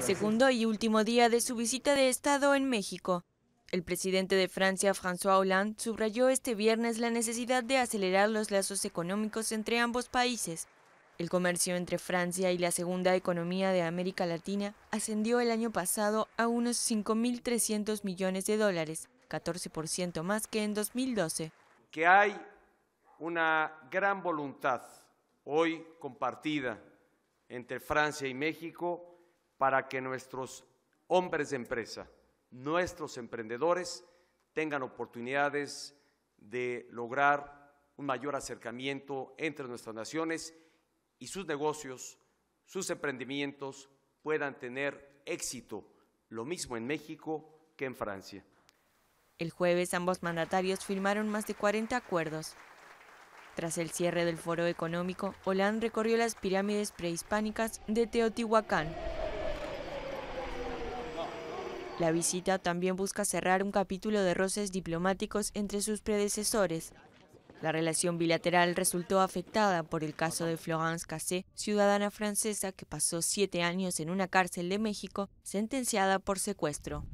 Segundo y último día de su visita de Estado en México. El presidente de Francia, François Hollande, subrayó este viernes la necesidad de acelerar los lazos económicos entre ambos países. El comercio entre Francia y la segunda economía de América Latina ascendió el año pasado a unos 5.300 millones de dólares, 14% más que en 2012. Que hay una gran voluntad hoy compartida entre Francia y México para que nuestros hombres de empresa, nuestros emprendedores, tengan oportunidades de lograr un mayor acercamiento entre nuestras naciones y sus negocios, sus emprendimientos puedan tener éxito, lo mismo en México que en Francia. El jueves ambos mandatarios firmaron más de 40 acuerdos tras el cierre del foro económico, Hollande recorrió las pirámides prehispánicas de Teotihuacán. La visita también busca cerrar un capítulo de roces diplomáticos entre sus predecesores. La relación bilateral resultó afectada por el caso de Florence Cassé, ciudadana francesa que pasó siete años en una cárcel de México, sentenciada por secuestro.